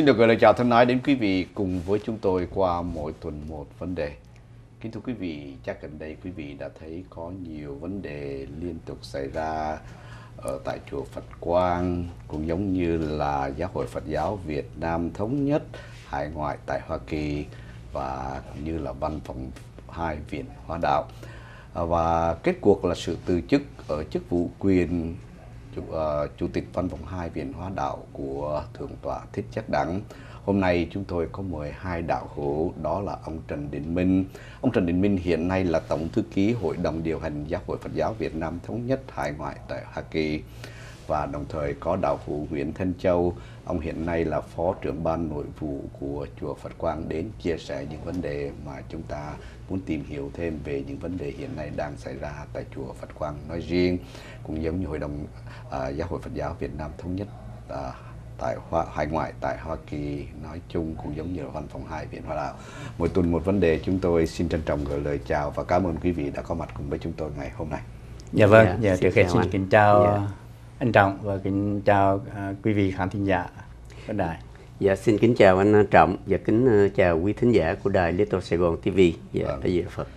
Xin được gửi lời chào thân ái đến quý vị cùng với chúng tôi qua mỗi tuần một vấn đề. Kính thưa quý vị, chắc gần đây quý vị đã thấy có nhiều vấn đề liên tục xảy ra ở tại chùa Phật Quang cũng giống như là Giáo hội Phật giáo Việt Nam thống nhất hải ngoại tại Hoa Kỳ và cũng như là văn phòng hai viện Hoa đạo. À, và kết cuộc là sự từ chức ở chức vụ quyền chủ, uh, chủ tịch văn phòng 2 Viện Hóa Đạo của Thượng tọa Thích Chắc Đẳng. Hôm nay chúng tôi có mời hai đạo hữu đó là ông Trần Đình Minh. Ông Trần Đình Minh hiện nay là Tổng thư ký Hội đồng điều hành Giáo hội Phật giáo Việt Nam thống nhất hải ngoại tại Hoa Kỳ và đồng thời có đạo phụ Nguyễn Thanh Châu, ông hiện nay là phó trưởng ban nội vụ của chùa Phật Quang đến chia sẻ những vấn đề mà chúng ta muốn tìm hiểu thêm về những vấn đề hiện nay đang xảy ra tại chùa Phật Quang nói riêng, cũng giống như hội đồng à, giáo hội Phật giáo Việt Nam thống nhất à, tại Hoa, hải ngoại tại Hoa Kỳ nói chung cũng giống như là văn phòng hai Viện Hoa Đạo. Mỗi tuần một vấn đề chúng tôi xin trân trọng gửi lời chào và cảm ơn quý vị đã có mặt cùng với chúng tôi ngày hôm nay. Dạ vâng, dạ, dạ, dạ, dạ, dạ, dạ, dạ, dạ, dạ, anh Trọng và kính chào à, quý vị khán thính giả của đài. Dạ xin kính chào anh à, Trọng và kính à, chào quý thính giả của đài Little Sài Gòn TV. Dạ vâng. bây giờ Phật.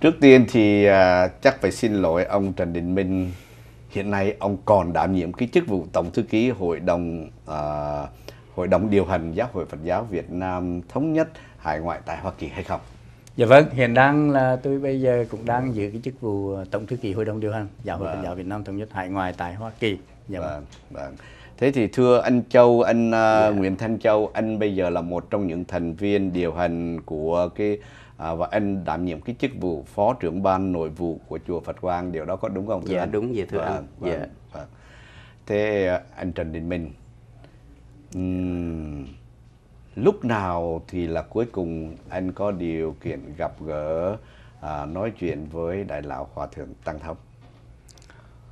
Trước tiên thì à, chắc phải xin lỗi ông Trần Đình Minh. Hiện nay ông còn đảm nhiệm cái chức vụ tổng thư ký hội đồng à, hội đồng điều hành giáo hội Phật giáo Việt Nam thống nhất hải ngoại tại Hoa Kỳ hay không? Dạ vâng, hiện đang là tôi bây giờ cũng đang giữ cái chức vụ Tổng thư ký Hội đồng điều hành Giáo hội Phật vâng. giáo Việt Nam thống nhất hải ngoại tại Hoa Kỳ. Dạ vâng. vâng. vâng. Thế thì thưa anh Châu, anh uh, à, yeah. Dạ. Nguyễn Thanh Châu, anh bây giờ là một trong những thành viên điều hành của cái à, và anh đảm nhiệm cái chức vụ phó trưởng ban nội vụ của chùa Phật Quang điều đó có đúng không thưa dạ anh? đúng vậy dạ thưa vâng, anh vâng, dạ vâng. thế à, anh Trần Đình Minh uhm, lúc nào thì là cuối cùng anh có điều kiện gặp gỡ à, nói chuyện với đại lão hòa thượng tăng thống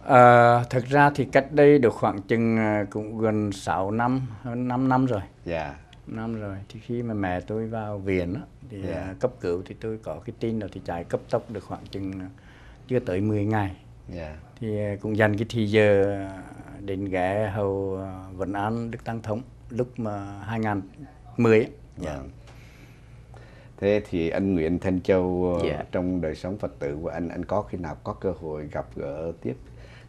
à, thực ra thì cách đây được khoảng chừng à, cũng gần 6 năm hơn 5 năm rồi dạ yeah. năm rồi thì khi mà mẹ tôi vào viện đó, thì yeah. Dạ. À, cấp cứu thì tôi có cái tin là thì chạy cấp tốc được khoảng chừng à, chưa tới 10 ngày yeah. Dạ. thì cũng dành cái thì giờ đến ghé hầu vấn an đức tăng thống lúc mà 2000 10 dạ. thế thì anh Nguyễn Thanh Châu ờ, dạ. trong đời sống Phật tử của anh anh có khi nào có cơ hội gặp gỡ tiếp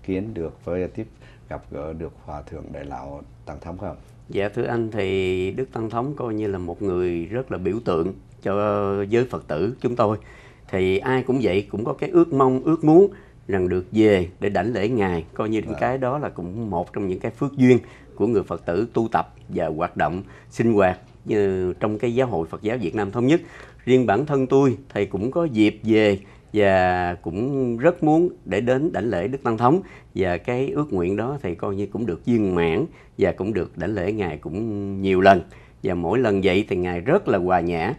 kiến được với tiếp gặp gỡ được hòa thượng đại lão tăng thống không dạ thưa anh thì đức tăng thống coi như là một người rất là biểu tượng cho giới phật tử chúng tôi thì ai cũng vậy cũng có cái ước mong ước muốn rằng được về để đảnh lễ ngài coi như à. cái đó là cũng một trong những cái phước duyên của người phật tử tu tập và hoạt động sinh hoạt trong cái giáo hội Phật giáo Việt Nam thống nhất. Riêng bản thân tôi thầy cũng có dịp về và cũng rất muốn để đến đảnh lễ Đức Tăng Thống và cái ước nguyện đó thì coi như cũng được viên mãn và cũng được đảnh lễ ngài cũng nhiều lần và mỗi lần vậy thì ngài rất là hòa nhã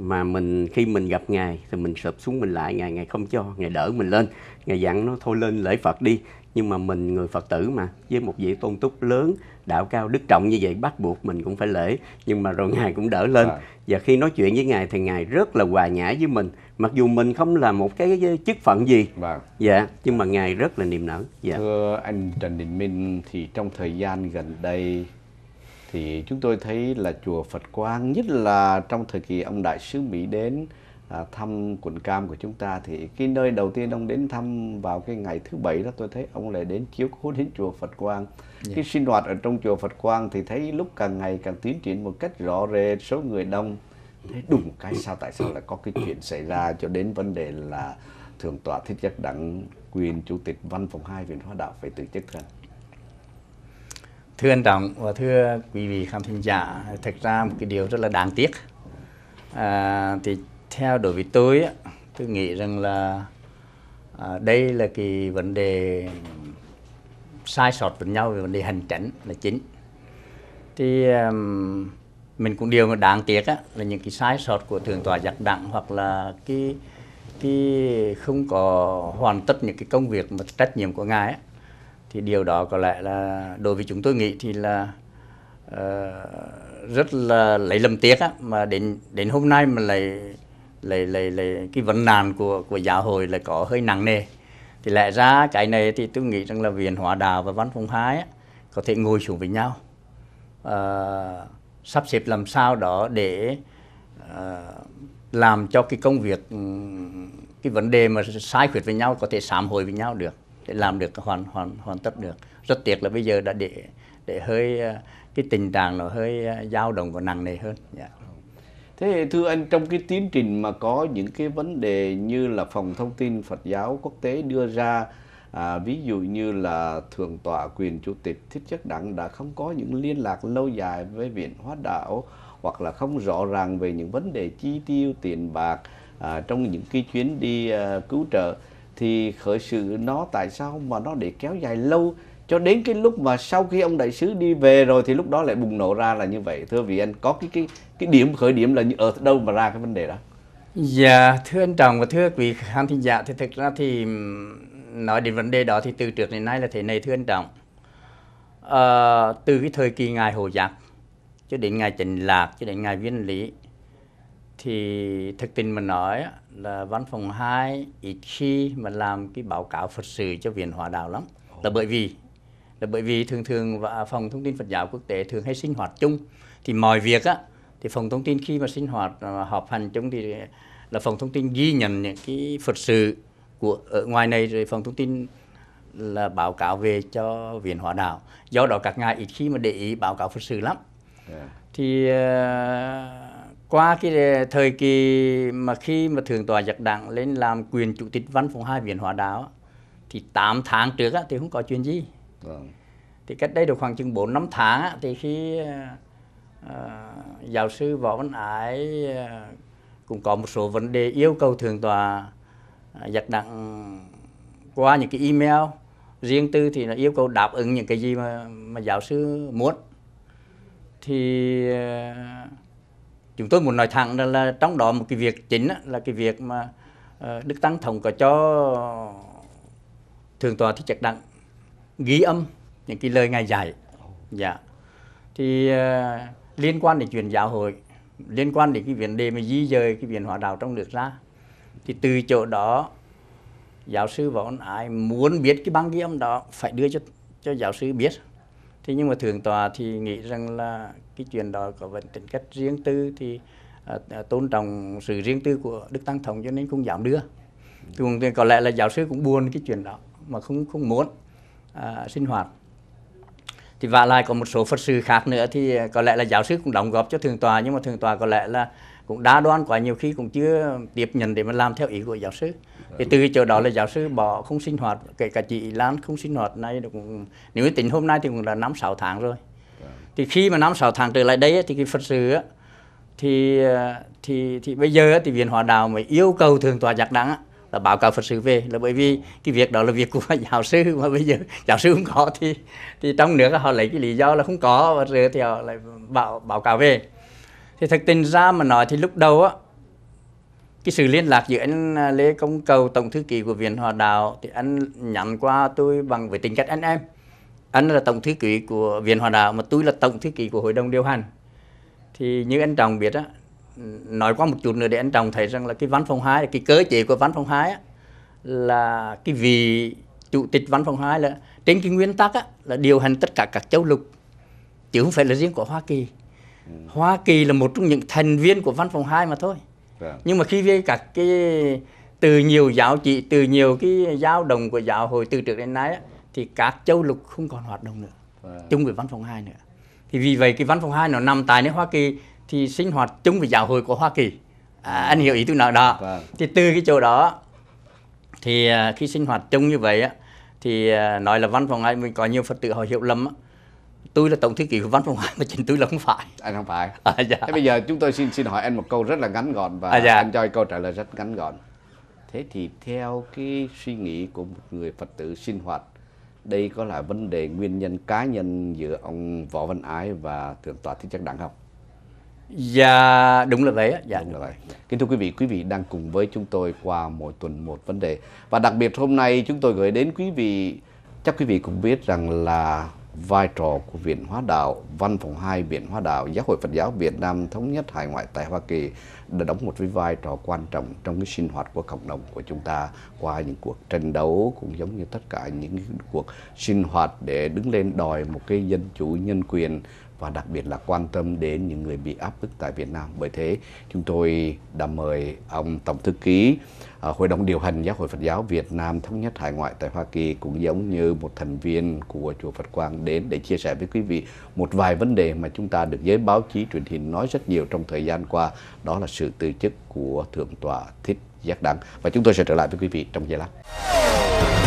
mà mình khi mình gặp ngài thì mình sụp xuống mình lại ngài ngài không cho ngài đỡ mình lên ngài dặn nó thôi lên lễ phật đi nhưng mà mình người phật tử mà với một vị tôn túc lớn đạo cao đức trọng như vậy bắt buộc mình cũng phải lễ nhưng mà rồi ngài cũng đỡ lên dạ. và khi nói chuyện với ngài thì ngài rất là hòa nhã với mình mặc dù mình không là một cái chức phận gì vâng. dạ nhưng mà ngài rất là niềm nở dạ. thưa anh trần đình minh thì trong thời gian gần đây thì chúng tôi thấy là chùa Phật Quang nhất là trong thời kỳ ông đại sứ Mỹ đến à, thăm quận Cam của chúng ta thì cái nơi đầu tiên ông đến thăm vào cái ngày thứ bảy đó tôi thấy ông lại đến chiếu cố đến chùa Phật Quang yeah. Dạ. cái sinh hoạt ở trong chùa Phật Quang thì thấy lúc càng ngày càng tiến triển một cách rõ rệt số người đông thế đúng cái sao tại sao lại có cái chuyện xảy ra cho đến vấn đề là thượng tọa thích giác đặng quyền chủ tịch văn phòng 2 viện hóa đạo phải từ chức thần Thưa anh Trọng và thưa quý vị khán thính giả, thật ra một cái điều rất là đáng tiếc. À, thì theo đối với tôi, tôi nghĩ rằng là à, đây là cái vấn đề sai sót với nhau về vấn đề hành tránh là chính. Thì um, mình cũng điều mà đáng tiếc á, là những cái sai sót của thượng tòa giặc đặng hoặc là cái cái không có hoàn tất những cái công việc mà trách nhiệm của ngài á thì điều đó có lẽ là đối với chúng tôi nghĩ thì là uh, rất là lấy lầm tiếc á, mà đến đến hôm nay mà lại lại lại lại cái vấn nạn của của giáo hội lại có hơi nặng nề thì lẽ ra cái này thì tôi nghĩ rằng là viện hóa đạo và văn phòng hai á, có thể ngồi xuống với nhau uh, sắp xếp làm sao đó để uh, làm cho cái công việc ừ, cái vấn đề mà sai khuyết với nhau có thể sám hối với nhau được để làm được hoàn hoàn hoàn tất được rất tiếc là bây giờ đã để để hơi ờ, cái tình trạng nó hơi ờ, dao động và nặng nề hơn yeah. Dạ. Thế thưa anh trong cái tiến trình mà có những cái vấn đề như là phòng thông tin Phật giáo quốc tế đưa ra à, ví dụ như là thường tọa quyền chủ tịch thích chất đẳng đã không có những liên lạc lâu dài với viện hóa đạo hoặc là không rõ ràng về những vấn đề chi tiêu tiền bạc à, trong những cái chuyến đi à, cứu trợ thì khởi sự nó tại sao mà nó để kéo dài lâu cho đến cái lúc mà sau khi ông đại sứ đi về rồi thì lúc đó lại bùng nổ ra là như vậy thưa vị anh có cái cái cái điểm khởi điểm là ở đâu mà ra cái vấn đề đó dạ thưa anh trọng và thưa quý khán thính giả thì thực ra thì nói đến vấn đề đó thì từ trước đến nay là thế này thưa anh trọng à, từ cái thời kỳ ngài hồ giặc cho đến ngài trần lạc cho đến ngài viên lý thì thực tình mà nói là văn phòng 2 ít khi mà làm cái báo cáo Phật sự cho Viện Hòa Đạo lắm. Là bởi vì là bởi vì thường thường và phòng thông tin Phật giáo quốc tế thường hay sinh hoạt chung thì mọi việc á thì phòng thông tin khi mà sinh hoạt à, họp hành chung thì là phòng thông tin ghi nhận những cái Phật sự của ở ngoài này rồi phòng thông tin là báo cáo về cho Viện Hòa Đạo. Do đó các ngài ít khi mà để ý báo cáo Phật sự lắm. Yeah. Thì uh, qua cái ờ, thời kỳ mà khi mà thượng tòa giặc đảng lên làm quyền chủ tịch văn phòng hai viện hòa Đảo thì 8 tháng trước á, thì không có chuyện gì vâng. thì cách đây được khoảng chừng 4 năm tháng á, thì khi uh, giáo sư võ văn ái uh, cũng có một số vấn đề yêu cầu thượng tòa uh, giặc đảng qua những cái email riêng tư thì nó yêu cầu đáp ứng những cái gì mà mà giáo sư muốn thì uh, chúng tôi muốn nói thẳng là, là trong đó một cái việc chính là cái việc mà ờ, Đức Tăng Thống có cho thường tòa Thích Trạch Đặng ghi âm những cái lời ngài dạy. Dạ. Thì uh, liên quan đến chuyện giáo hội, liên quan đến cái vấn đề mà di dời cái viện hòa đạo trong nước ra. Thì từ chỗ đó giáo sư Võ ai muốn biết cái băng ghi âm đó phải đưa cho cho giáo sư biết thế nhưng mà thượng tòa thì nghĩ rằng là cái chuyện đó có vấn tính cách riêng tư thì à, à tôn trọng sự riêng tư của đức tăng thống cho nên không dám đưa Cùng, có lẽ là giáo sư cũng buồn cái chuyện đó mà không không muốn à, sinh hoạt thì vả lại có một số phật sự khác nữa thì à, có lẽ là giáo sư cũng đóng góp cho thượng tòa nhưng mà thượng tòa có lẽ là cũng đa đoan quá nhiều khi cũng chưa tiếp nhận để mà làm theo ý của giáo sư thì từ cái chỗ đó là giáo sư bỏ không sinh hoạt kể cả chị Lan không sinh hoạt nay cũng nếu tính hôm nay thì cũng là năm sáu tháng rồi thì khi mà năm sáu tháng trở lại đây thì cái phật sự thì thì thì bây giờ thì viện hòa đạo mới yêu cầu thường tòa giặc đắng là báo cáo phật sự về là bởi vì cái việc đó là việc của giáo sư mà bây giờ giáo sư không có thì thì trong nước họ lấy cái lý do là không có và rồi thì họ lại báo báo cáo về thì thực tình ra mà nói thì lúc đầu á cái sự liên lạc giữa anh à, Lê Công Cầu tổng thư ký của Viện Hòa Đạo thì anh nhắn qua tôi bằng với tính cách anh em anh là tổng thư ký của Viện Hòa Đạo mà tôi là tổng thư ký của Hội đồng điều hành thì như anh Trọng biết á nói qua một chút nữa để anh Trọng thấy rằng là cái văn phòng hai cái cơ chế của văn phòng hai là cái vị chủ tịch văn phòng hai là trên cái nguyên tắc á, là điều hành tất cả các châu lục chứ không phải là riêng của Hoa Kỳ Hoa Kỳ là một trong những thành viên của văn phòng 2 mà thôi. Vâng. Nhưng mà khi với các cái từ nhiều giáo trị, từ nhiều cái giao đồng của giáo hội từ trước đến nay á, thì các châu lục không còn hoạt động nữa. Vâng. Chung với văn phòng 2 nữa. Thì vì vậy cái văn phòng 2 nó nằm tại nước Hoa Kỳ thì sinh hoạt chung với giáo hội của Hoa Kỳ. À, anh hiểu ý tôi nào đó. Vâng. Thì từ cái chỗ đó thì à, khi sinh hoạt chung như vậy á thì à, nói là văn phòng hai mình có nhiều Phật tử họ hiểu lầm á tôi là tổng thư ký của văn phòng hai mà chính tôi là không phải anh không phải à, dạ. thế bây giờ chúng tôi xin xin hỏi anh một câu rất là ngắn gọn và à, dạ. anh cho câu trả lời rất ngắn gọn thế thì theo cái suy nghĩ của một người phật tử sinh hoạt đây có là vấn đề nguyên nhân cá nhân giữa ông võ văn ái và thượng tọa thích chất đẳng không Dạ đúng là vậy dạ. Đúng là vậy. Kính thưa quý vị, quý vị đang cùng với chúng tôi qua mỗi tuần một vấn đề và đặc biệt hôm nay chúng tôi gửi đến quý vị chắc quý vị cũng biết rằng là vai trò của Viện Hóa Đạo, Văn phòng 2 Viện Hóa Đạo, Giáo hội Phật giáo Việt Nam thống nhất hải ngoại tại Hoa Kỳ đã đóng một vai trò quan trọng trong cái sinh hoạt của cộng đồng của chúng ta qua những cuộc tranh đấu cũng giống như tất cả những cuộc sinh hoạt để đứng lên đòi một cái dân chủ nhân quyền và đặc biệt là quan tâm đến những người bị áp bức tại Việt Nam. Bởi thế, chúng tôi đã mời ông Tổng Thư ký à, Hội đồng Điều hành Giáo hội Phật giáo Việt Nam Thống nhất Hải ngoại tại Hoa Kỳ cũng giống như một thành viên của Chùa Phật Quang đến để chia sẻ với quý vị một vài vấn đề mà chúng ta được giới báo chí truyền hình nói rất nhiều trong thời gian qua, đó là sự từ chức của Thượng tọa Thích Giác Đăng Và chúng tôi sẽ trở lại với quý vị trong giây lát.